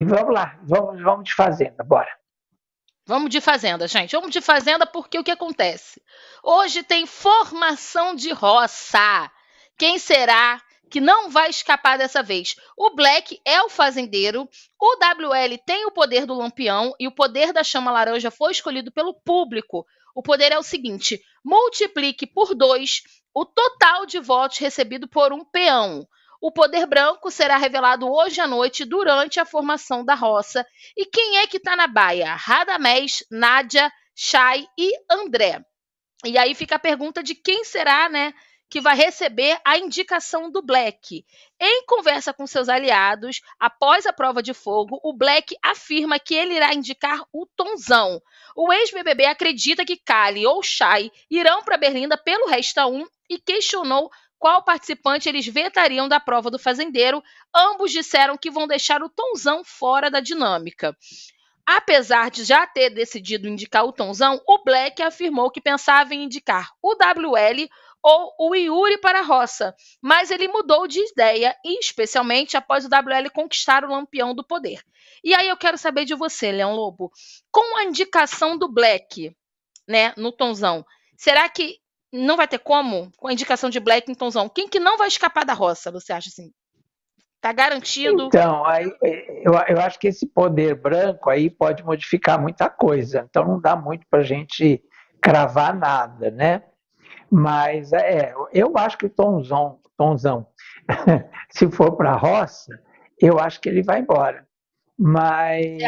E vamos lá, vamos, vamos de fazenda, bora. Vamos de fazenda, gente. Vamos de fazenda porque o que acontece? Hoje tem formação de roça. Quem será que não vai escapar dessa vez. O Black é o fazendeiro, o WL tem o poder do lampião e o poder da chama laranja foi escolhido pelo público. O poder é o seguinte: multiplique por dois o total de votos recebido por um peão. O poder branco será revelado hoje à noite durante a formação da roça. E quem é que está na baia? Radamés, Nádia, Chay e André. E aí fica a pergunta de quem será, né? que vai receber a indicação do Black. Em conversa com seus aliados, após a prova de fogo, o Black afirma que ele irá indicar o Tonzão. O ex-BBB acredita que Kali ou Shai irão para Berlinda pelo Resta 1 e questionou qual participante eles vetariam da prova do fazendeiro. Ambos disseram que vão deixar o Tonzão fora da dinâmica. Apesar de já ter decidido indicar o Tonzão, o Black afirmou que pensava em indicar o WL ou o Yuri para a roça, mas ele mudou de ideia, especialmente após o WL conquistar o Lampião do Poder. E aí eu quero saber de você, Leão Lobo, com a indicação do Black, né, no Tonzão, será que não vai ter como, com a indicação de Blackingtonzão, quem que não vai escapar da roça, você acha assim? Tá garantido? Então, aí, é, eu, eu acho que esse poder branco aí pode modificar muita coisa, então não dá muito para a gente cravar nada, né? Mas é, eu acho que o Tonzão, Tonzão se for para a roça, eu acho que ele vai embora. Mas,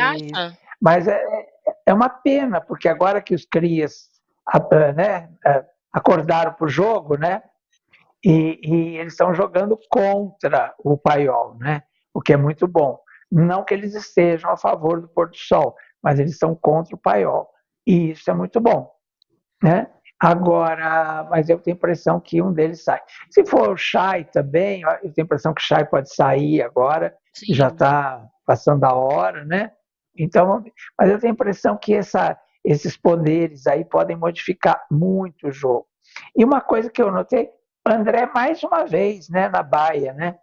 mas é, é, é uma pena, porque agora que os crias né, acordaram para o jogo, né? E, e eles estão jogando contra o paiol, né? O que é muito bom. Não que eles estejam a favor do pôr do sol, mas eles estão contra o paiol. E isso é muito bom, né? Agora, mas eu tenho a impressão que um deles sai. Se for o Chay também, eu tenho a impressão que o Chay pode sair agora, Sim. já está passando a hora, né? Então, mas eu tenho a impressão que essa, esses poderes aí podem modificar muito o jogo. E uma coisa que eu notei, André mais uma vez, né, na baia, né?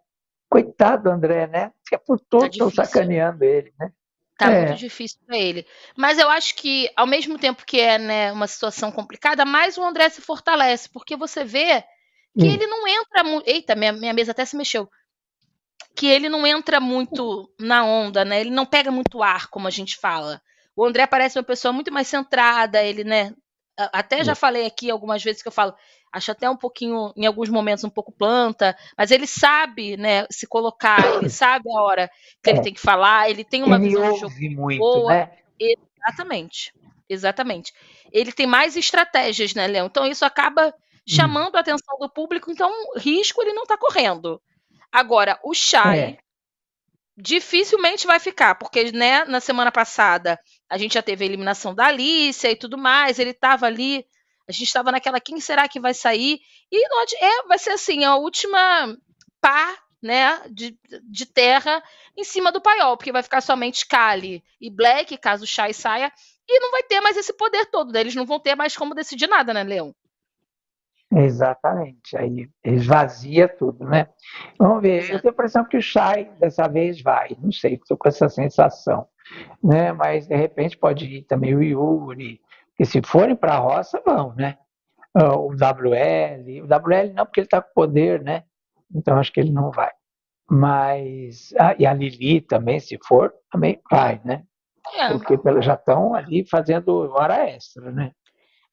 Coitado do André, né? Porque é por tá todos estão tá sacaneando ele, né? Tá é. muito difícil para ele. Mas eu acho que, ao mesmo tempo que é né, uma situação complicada, mais o André se fortalece, porque você vê que hum. ele não entra muito. Eita, minha, minha mesa até se mexeu. Que ele não entra muito na onda, né? Ele não pega muito ar, como a gente fala. O André parece uma pessoa muito mais centrada, ele, né? Até já falei aqui algumas vezes que eu falo, acho até um pouquinho, em alguns momentos, um pouco planta, mas ele sabe, né, se colocar, ele sabe a hora que é. ele tem que falar, ele tem uma ele visão ouve de jogo muito, boa. Né? Exatamente, exatamente. Ele tem mais estratégias, né, Léo? Então isso acaba hum. chamando hum. a atenção do público, então risco ele não está correndo. Agora, o Chai, é dificilmente vai ficar, porque né, na semana passada a gente já teve a eliminação da Alicia e tudo mais, ele estava ali, a gente estava naquela quem será que vai sair? E é, vai ser assim, a última pá né, de, de terra em cima do paiol, porque vai ficar somente Kali e Black, caso o Chai saia, e não vai ter mais esse poder todo, né? eles não vão ter mais como decidir nada, né, Leão? Exatamente, aí esvazia tudo, né? Vamos ver, eu tenho a impressão que o chai dessa vez vai, não sei, estou com essa sensação, né? Mas de repente pode ir também o Yuri, que se forem para a roça vão, né? Ah, o WL, o WL não, porque ele está com poder, né? Então acho que ele não vai. Mas, ah, e a Lili também, se for, também vai, né? É. porque Porque já estão ali fazendo hora extra, né?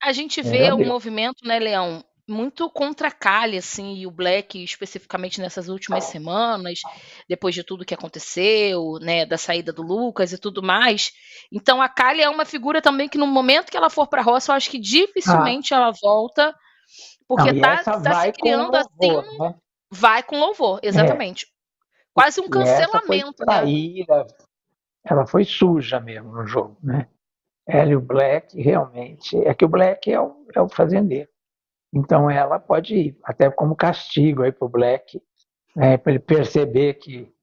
A gente é, vê o movimento, né, Leão, muito contra a Kali, assim, e o Black, especificamente nessas últimas semanas, depois de tudo que aconteceu, né, da saída do Lucas e tudo mais. Então a Kali é uma figura também que no momento que ela for a roça, eu acho que dificilmente ah. ela volta, porque Não, tá, tá se criando assim louvor, assim, né? vai com louvor, é. exatamente. É. Quase um cancelamento, né? Ela foi suja mesmo no jogo, né? Ela e o Black, realmente. É que o Black é o, é o fazendeiro então ela pode ir, até como castigo aí para o Black, né, para ele perceber que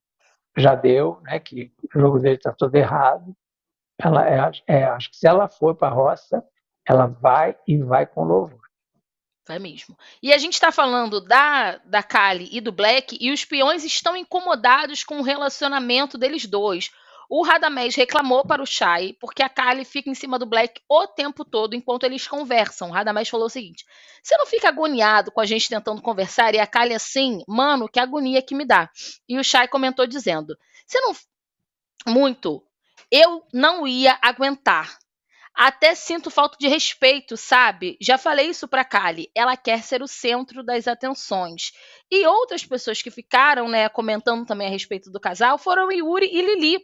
já deu, né, que o jogo dele está todo errado. Ela é, é, acho que se ela for para a roça, ela vai e vai com louvor. Vai mesmo. E a gente está falando da, da Kali e do Black, e os peões estão incomodados com o relacionamento deles dois. O Radamés reclamou para o Shai, porque a Kali fica em cima do Black o tempo todo enquanto eles conversam. O Radamés falou o seguinte: Você não fica agoniado com a gente tentando conversar e a Kali assim, mano, que agonia que me dá. E o Shai comentou dizendo: Você não. Muito. Eu não ia aguentar. Até sinto falta de respeito, sabe? Já falei isso para Kali. Ela quer ser o centro das atenções. E outras pessoas que ficaram, né, comentando também a respeito do casal foram Yuri e Lili.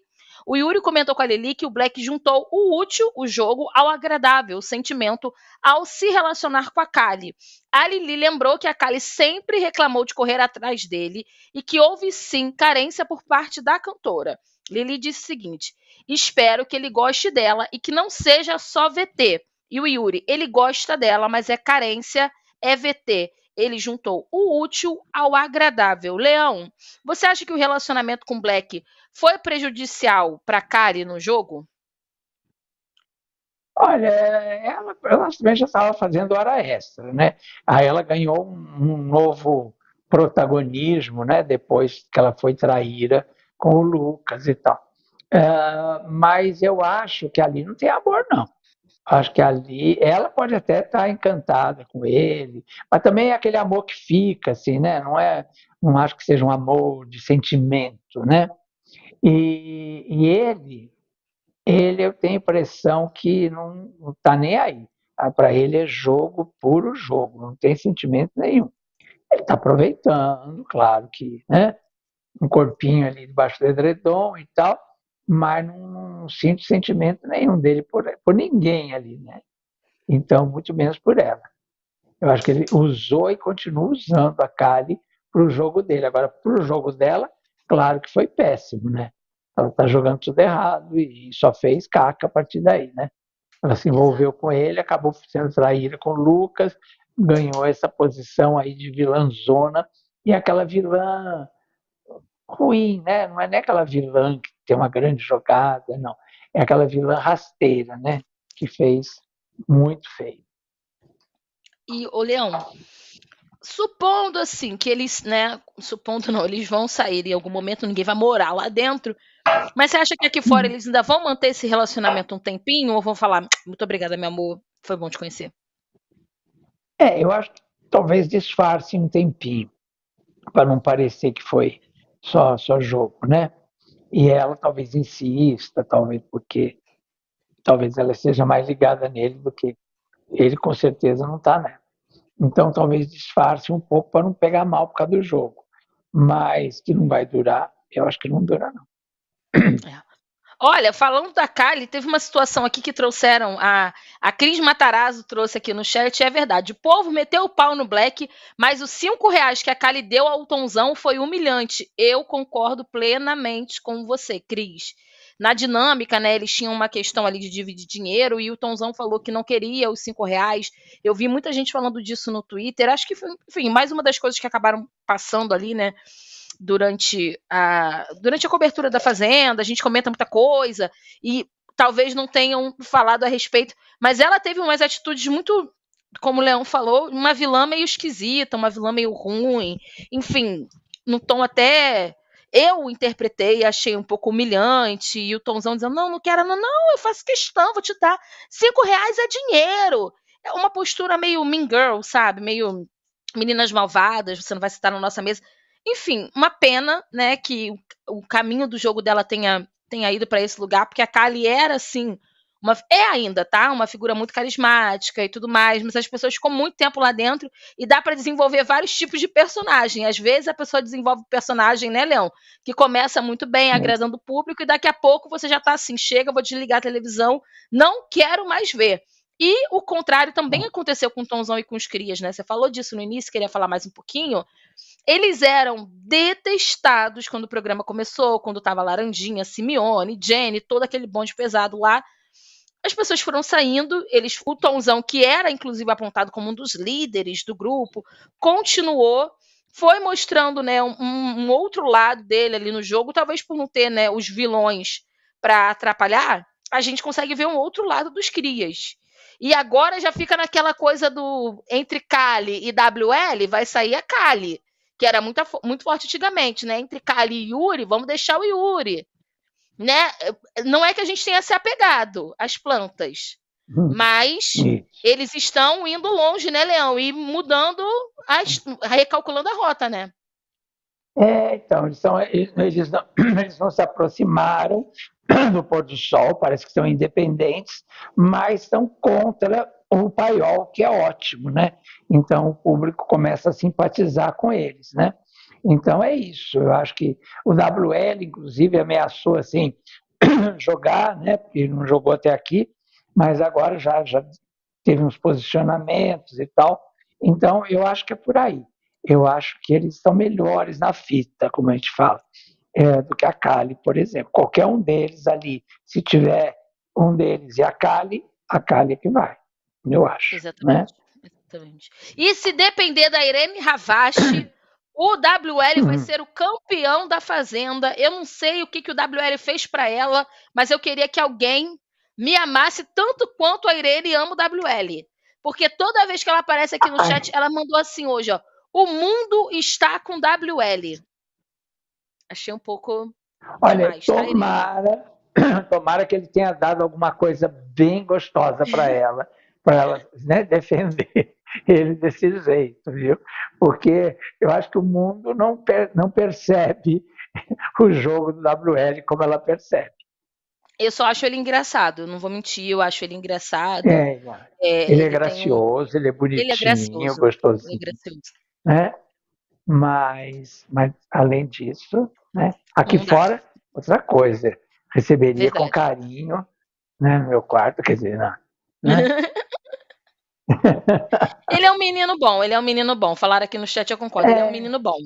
O Yuri comentou com a Lili que o Black juntou o útil, o jogo, ao agradável, o sentimento, ao se relacionar com a Kali. A Lili lembrou que a Kali sempre reclamou de correr atrás dele e que houve sim carência por parte da cantora. Lili disse o seguinte: espero que ele goste dela e que não seja só VT. E o Yuri, ele gosta dela, mas é carência, é VT. Ele juntou o útil ao agradável. Leão, você acha que o relacionamento com Black foi prejudicial para Kari no jogo? Olha, ela, ela já estava fazendo hora extra, né? Aí ela ganhou um, um novo protagonismo, né? Depois que ela foi traíra com o Lucas e tal. Uh, mas eu acho que ali não tem amor, não. Acho que ali ela pode até estar tá encantada com ele, mas também é aquele amor que fica, assim, né? Não é, não acho que seja um amor de sentimento, né? E, e ele, ele eu tenho a impressão que não está nem aí. Ah, Para ele é jogo puro jogo, não tem sentimento nenhum. Ele está aproveitando, claro que, né? Um corpinho ali debaixo do edredom e tal, mas não não sinto sentimento nenhum dele por, por ninguém ali, né? Então, muito menos por ela. Eu acho que ele usou e continua usando a Kali para o jogo dele. Agora, para o jogo dela, claro que foi péssimo, né? Ela está jogando tudo errado e só fez caca a partir daí, né? Ela se envolveu com ele, acabou sendo traída com o Lucas, ganhou essa posição aí de vilãzona e aquela vilã ruim, né? Não é nem aquela vilã que ter uma grande jogada, não. É aquela vilã rasteira, né? Que fez muito feio. E, o Leão, supondo assim que eles, né, supondo não, eles vão sair em algum momento, ninguém vai morar lá dentro. Mas você acha que aqui fora hum. eles ainda vão manter esse relacionamento um tempinho ou vão falar muito obrigada, meu amor, foi bom te conhecer? É, eu acho que talvez disfarce um tempinho para não parecer que foi só só jogo, né? E ela talvez insista, talvez porque talvez ela seja mais ligada nele do que ele com certeza não está né? Então talvez disfarce um pouco para não pegar mal por causa do jogo. Mas que não vai durar, eu acho que não dura não. É. Olha, falando da Kali, teve uma situação aqui que trouxeram, a, a Cris Matarazzo trouxe aqui no chat, é verdade. O povo meteu o pau no Black, mas os cinco reais que a Kali deu ao Tonzão foi humilhante. Eu concordo plenamente com você, Cris. Na dinâmica, né, eles tinham uma questão ali de dividir dinheiro e o Tonzão falou que não queria os cinco reais. Eu vi muita gente falando disso no Twitter. Acho que, enfim, mais uma das coisas que acabaram passando ali, né, durante a, durante a cobertura da Fazenda, a gente comenta muita coisa, e talvez não tenham falado a respeito, mas ela teve umas atitudes muito, como o Leão falou, uma vilã meio esquisita, uma vilã meio ruim, enfim, no tom até eu interpretei, achei um pouco humilhante, e o Tomzão dizendo, não, não quero, não, não, eu faço questão, vou te dar, cinco reais é dinheiro, é uma postura meio mean girl, sabe, meio meninas malvadas, você não vai citar na nossa mesa, enfim, uma pena, né, que o caminho do jogo dela tenha, tenha ido para esse lugar, porque a Kali era assim, uma, é ainda, tá? Uma figura muito carismática e tudo mais, mas as pessoas ficam muito tempo lá dentro e dá para desenvolver vários tipos de personagem. Às vezes a pessoa desenvolve personagem, né, Leão? Que começa muito bem, agradando o público, e daqui a pouco você já tá assim: chega, vou desligar a televisão, não quero mais ver. E o contrário também aconteceu com o Tonzão e com os Crias, né? Você falou disso no início, queria falar mais um pouquinho. Eles eram detestados quando o programa começou, quando tava Laranjinha, Simeone, Jenny, todo aquele bonde pesado lá. As pessoas foram saindo, eles, o Tonzão, que era inclusive apontado como um dos líderes do grupo, continuou, foi mostrando né, um, um outro lado dele ali no jogo, talvez por não ter né, os vilões para atrapalhar, a gente consegue ver um outro lado dos crias. E agora já fica naquela coisa do entre Cali e WL, vai sair a Cali que era muito, muito forte antigamente, né? Entre Kali e Yuri, vamos deixar o Yuri. Né? Não é que a gente tenha se apegado às plantas, hum. mas eles estão indo longe, né, Leão? E mudando, as, recalculando a rota, né? É, então, eles, são, eles, não, eles não se aproximaram do pôr do sol, parece que são independentes, mas estão contra o paiol, que é ótimo, né? Então o público começa a simpatizar com eles, né? Então é isso. Eu acho que o WL, inclusive, ameaçou assim jogar, né? Porque não jogou até aqui, mas agora já, já teve uns posicionamentos e tal. Então eu acho que é por aí. Eu acho que eles estão melhores na fita, como a gente fala, é, do que a Cali, por exemplo. Qualquer um deles ali, se tiver um deles e a Cali, a Cali é que vai eu acho. Né? Exatamente. Né? Exatamente. E se depender da Irene Ravache, o WL vai uhum. ser o campeão da Fazenda. Eu não sei o que, que o WL fez para ela, mas eu queria que alguém me amasse tanto quanto a Irene ama o WL. Porque toda vez que ela aparece aqui no chat, ela mandou assim hoje, ó. O mundo está com WL. Achei um pouco. Olha, demais, tá, tomara, tomara que ele tenha dado alguma coisa bem gostosa para ela para né, defender ele desse jeito, viu? Porque eu acho que o mundo não, per não percebe o jogo do WL como ela percebe. Eu só acho ele engraçado, não vou mentir, eu acho ele engraçado. É, é, é ele, ele, é gracioso, um... ele é bonitinho, ele é gracioso, gostosinho. Ele é gracioso. Né? Mas, mas, além disso, né? aqui não fora, dá. outra coisa, receberia Verdade. com carinho né, no meu quarto, quer dizer, não, né? ele é um menino bom, ele é um menino bom. Falaram aqui no chat, eu concordo. É. Ele é um é. menino bom.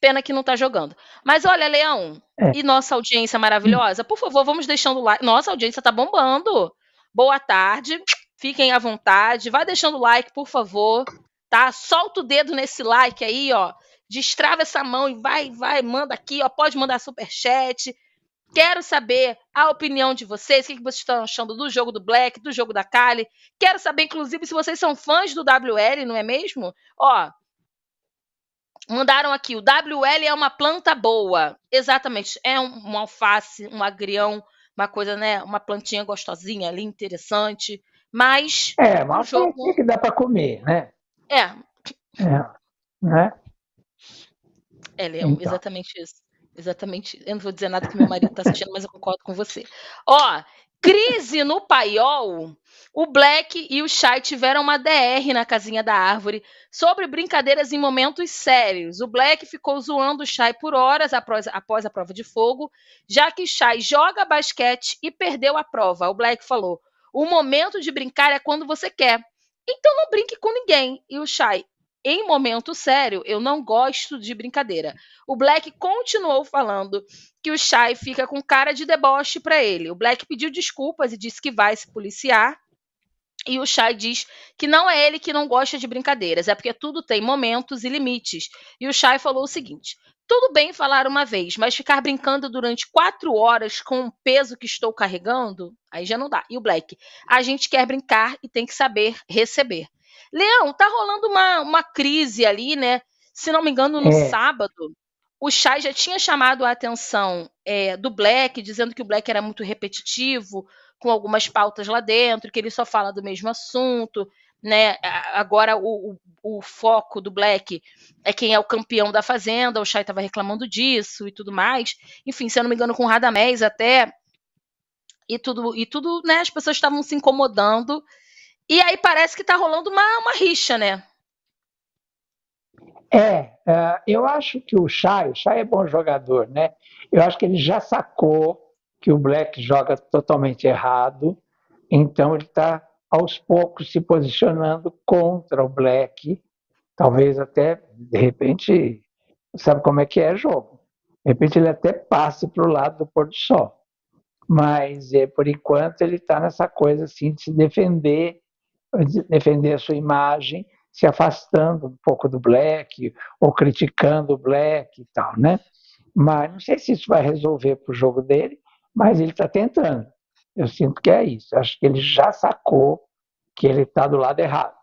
Pena que não tá jogando. Mas olha, Leão, é. e nossa audiência maravilhosa, por favor, vamos deixando like. Nossa audiência tá bombando. Boa tarde, fiquem à vontade. Vai deixando like, por favor. Tá? Solta o dedo nesse like aí, ó. Destrava essa mão e vai, vai, manda aqui, ó. Pode mandar super chat. Quero saber a opinião de vocês, o que vocês estão achando do jogo do Black, do jogo da Kali. Quero saber, inclusive, se vocês são fãs do WL, não é mesmo? Ó, mandaram aqui, o WL é uma planta boa. Exatamente, é um, um alface, um agrião, uma coisa, né, uma plantinha gostosinha ali, interessante. Mas... É, uma um jogo... que dá para comer, né? É. É, né? É, Leon, então. exatamente isso. Exatamente. Eu não vou dizer nada que meu marido está assistindo, mas eu concordo com você. Ó, crise no paiol. O Black e o Chai tiveram uma DR na casinha da árvore sobre brincadeiras em momentos sérios. O Black ficou zoando o Chai por horas após, após a prova de fogo, já que Chai joga basquete e perdeu a prova. O Black falou: o momento de brincar é quando você quer. Então não brinque com ninguém. E o Chai, em momento sério, eu não gosto de brincadeira. O Black continuou falando que o Shai fica com cara de deboche para ele. O Black pediu desculpas e disse que vai se policiar. E o Shai diz que não é ele que não gosta de brincadeiras, é porque tudo tem momentos e limites. E o Shai falou o seguinte: tudo bem falar uma vez, mas ficar brincando durante quatro horas com o peso que estou carregando, aí já não dá. E o Black, a gente quer brincar e tem que saber receber. Leão, tá rolando uma, uma crise ali, né? Se não me engano, no é. sábado, o Chay já tinha chamado a atenção é, do Black, dizendo que o Black era muito repetitivo, com algumas pautas lá dentro, que ele só fala do mesmo assunto, né? Agora o, o, o foco do Black é quem é o campeão da Fazenda, o Chay estava reclamando disso e tudo mais. Enfim, se eu não me engano, com o Radamés até. E tudo, e tudo, né? As pessoas estavam se incomodando e aí parece que está rolando uma, uma rixa, né? É, é, eu acho que o Chay, o Chay é bom jogador, né? Eu acho que ele já sacou que o Black joga totalmente errado, então ele está aos poucos se posicionando contra o Black, talvez até, de repente, sabe como é que é jogo. De repente ele até passe para o lado do pôr do sol. Mas, é, por enquanto, ele está nessa coisa assim de se defender defender a sua imagem, se afastando um pouco do black ou criticando o black e tal, né? Mas não sei se isso vai resolver para o jogo dele, mas ele está tentando. Eu sinto que é isso. Eu acho que ele já sacou que ele está do lado errado.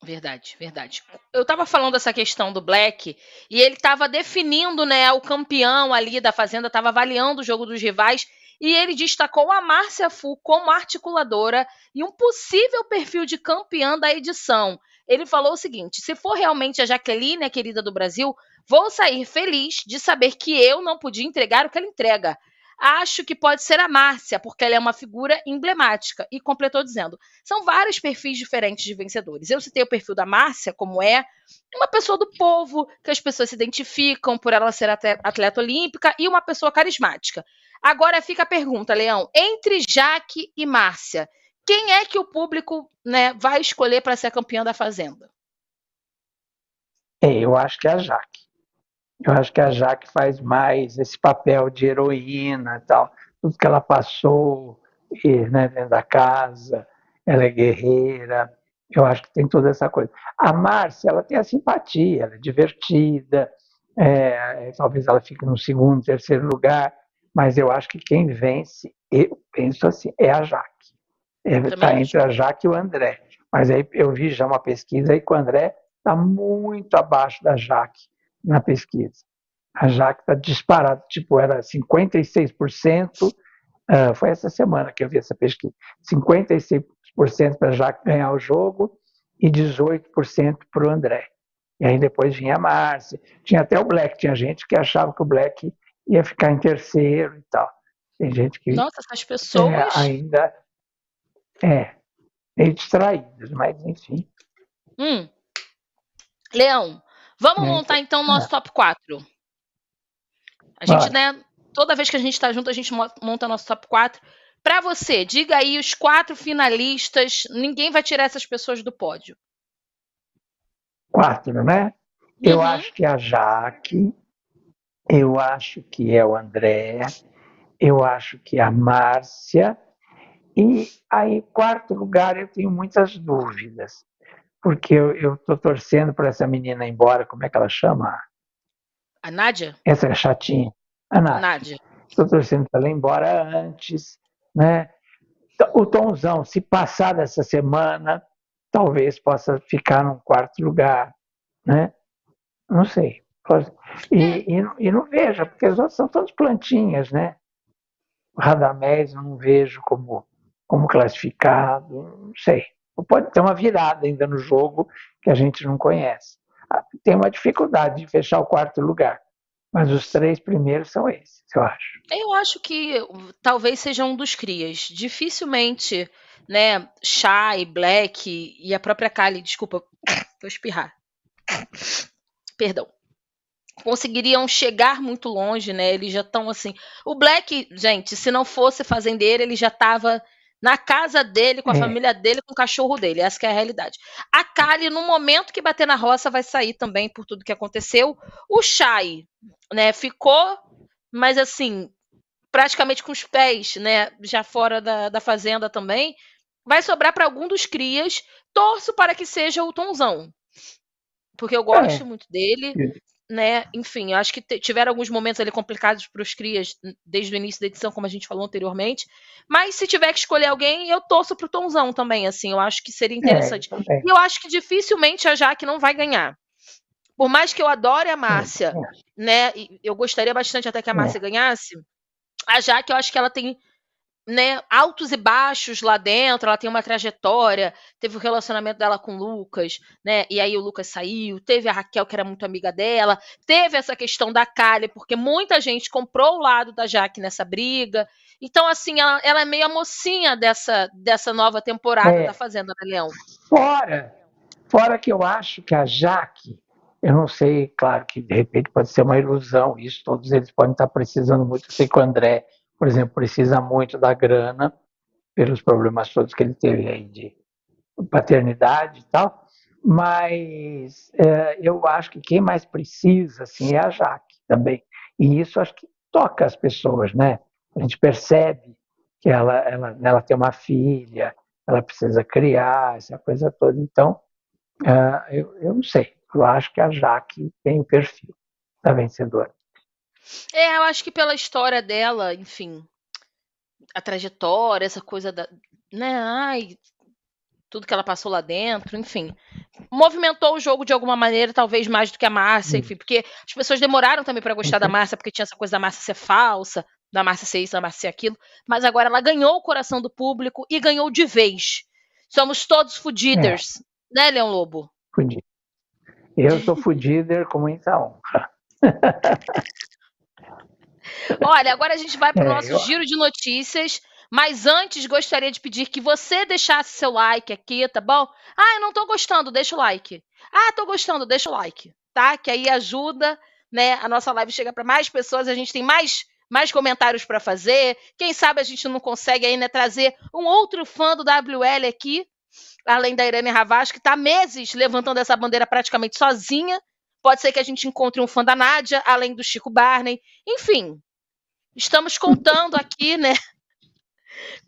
Verdade, verdade. Eu estava falando dessa questão do Black e ele estava definindo, né, o campeão ali da fazenda, estava avaliando o jogo dos rivais e ele destacou a Márcia Fu como articuladora e um possível perfil de campeã da edição. Ele falou o seguinte: se for realmente a Jaqueline, a querida do Brasil, vou sair feliz de saber que eu não podia entregar o que ela entrega. Acho que pode ser a Márcia, porque ela é uma figura emblemática. E completou dizendo: são vários perfis diferentes de vencedores. Eu citei o perfil da Márcia, como é, uma pessoa do povo, que as pessoas se identificam por ela ser atleta olímpica, e uma pessoa carismática. Agora fica a pergunta, Leão: entre Jaque e Márcia, quem é que o público né, vai escolher para ser campeã da Fazenda? É, eu acho que é a Jaque. Eu acho que a Jaque faz mais esse papel de heroína e tal. Tudo que ela passou né, dentro da casa, ela é guerreira. Eu acho que tem toda essa coisa. A Márcia, ela tem a simpatia, ela é divertida. É, talvez ela fique no segundo, terceiro lugar. Mas eu acho que quem vence, eu penso assim, é a Jaque. Está é, tá entre a Jaque e o André. Mas aí eu vi já uma pesquisa aí que o André está muito abaixo da Jaque na pesquisa. A Jaque está disparada, tipo, era 56%, uh, ah, foi essa semana que eu vi essa pesquisa, 56% para a Jaque ganhar o jogo e 18% para o André. E aí depois vinha a Márcia, tinha até o Black, tinha gente que achava que o Black ia ficar em terceiro e tal. Tem gente que. Nossa, essas pessoas. É, ainda. É, meio distraídas, mas enfim. Hum. Leão, Vamos né, montar então, então o é. nosso top 4. A gente, né, toda vez que a gente está junto, a gente monta nosso top 4. Para você, diga aí os quatro finalistas. Ninguém vai tirar essas pessoas do pódio. Quatro, né? Uhum. Eu acho que é a Jaque, eu acho que é o André, eu acho que é a Márcia. E aí, quarto lugar, eu tenho muitas dúvidas porque eu, estou torcendo para essa menina ir embora, como é que ela chama? A Nádia? Essa é chatinha. A Nádia. Nádia. Estou torcendo para ela ir embora antes, né? Então, o Tomzão, se passar dessa semana, talvez possa ficar num quarto lugar, né? Não sei. E, e, é. e não veja, porque as outras são todas plantinhas, né? Radamés eu não vejo como, como classificado, não sei. Ou pode ter uma virada ainda no jogo que a gente não conhece. Ah, tem uma dificuldade de fechar o quarto lugar. Mas os três primeiros são esses, eu acho. Eu acho que hum, talvez seja um dos crias. Dificilmente, né, Shy, Black e a própria Kali, desculpa, vou espirrar. Perdão. Conseguiriam chegar muito longe, né? Eles já estão assim. O Black, gente, se não fosse fazendeiro, ele já estava na casa dele, com a é. família dele, com o cachorro dele. Essa é a realidade. A Kali, no momento que bater na roça, vai sair também por tudo que aconteceu. O Shai, né, ficou, mas assim, praticamente com os pés, né, já fora da, da fazenda também. Vai sobrar para algum dos crias. Torço para que seja o Tonzão. Porque eu é. gosto é. muito dele né? Enfim, eu acho que tiveram alguns momentos ali complicados para os crias desde o início da edição, como a gente falou anteriormente. Mas se tiver que escolher alguém, eu torço pro Tomzão também, assim. Eu acho que seria é, interessante. É, e eu acho que dificilmente a Jaque não vai ganhar. Por mais que eu adore a Márcia, é, é. né? Eu gostaria bastante até que a é. Márcia é. ganhasse. A Jaque, eu acho que ela tem né, altos e baixos lá dentro, ela tem uma trajetória, teve o relacionamento dela com o Lucas, né? E aí o Lucas saiu, teve a Raquel, que era muito amiga dela, teve essa questão da Kali, porque muita gente comprou o lado da Jaque nessa briga. Então, assim, ela, ela é meio a mocinha dessa, dessa nova temporada é. da Fazenda, né, Leão? Fora! Fora que eu acho que a Jaque, eu não sei, claro que de repente pode ser uma ilusão, isso todos eles podem estar precisando muito, eu sei que o André por exemplo, precisa muito da grana pelos problemas todos que ele teve aí de paternidade e tal, mas é, eu acho que quem mais precisa, assim, é a Jaque também. E isso acho que toca as pessoas, né? A gente percebe que ela, ela, ela tem uma filha, ela precisa criar, essa coisa toda. Então, uh, eu, eu não sei, eu acho que a Jaque tem o perfil da tá vencedora. É, eu acho que pela história dela, enfim, a trajetória, essa coisa da, né, ai, tudo que ela passou lá dentro, enfim, movimentou o jogo de alguma maneira, talvez mais do que a Márcia, hum. enfim, porque as pessoas demoraram também para gostar da Márcia, uhum. porque tinha essa coisa da Márcia ser falsa, da Márcia ser isso, da Márcia ser aquilo, mas agora ela ganhou o coração do público e ganhou de vez. Somos todos fudiders, é. né, Leão Lobo? Fudido. Eu sou fudider com muita honra. Olha, agora a gente vai para o é, nosso eu... giro de notícias. Mas antes, gostaria de pedir que você deixasse seu like aqui, tá bom? Ah, eu não estou gostando, deixa o like. Ah, estou gostando, deixa o like, tá? Que aí ajuda, né? A nossa live chega para mais pessoas, a gente tem mais mais comentários para fazer. Quem sabe a gente não consegue ainda né, trazer um outro fã do WL aqui, além da Irene Ravaz, que está meses levantando essa bandeira praticamente sozinha, Pode ser que a gente encontre um fã da Nádia, além do Chico Barney. Enfim, estamos contando aqui, né?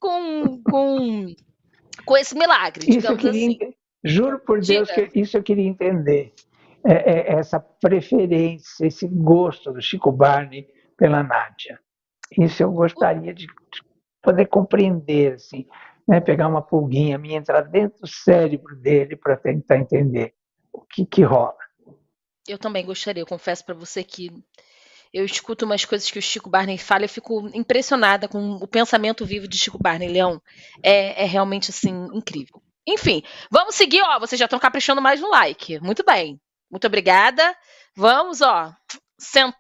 Com, com, com esse milagre, isso digamos queria, assim. Juro por Deus que isso eu queria entender. É, é, é, essa preferência, esse gosto do Chico Barney pela Nádia. Isso eu gostaria de poder compreender, assim, né? pegar uma pulguinha minha, entrar dentro do cérebro dele para tentar entender o que, que rola. Eu também gostaria, eu confesso para você que eu escuto umas coisas que o Chico Barney fala e fico impressionada com o pensamento vivo de Chico Barney, Leão. É, é realmente, assim, incrível. Enfim, vamos seguir, ó, vocês já estão caprichando mais no like. Muito bem, muito obrigada. Vamos, ó, sentar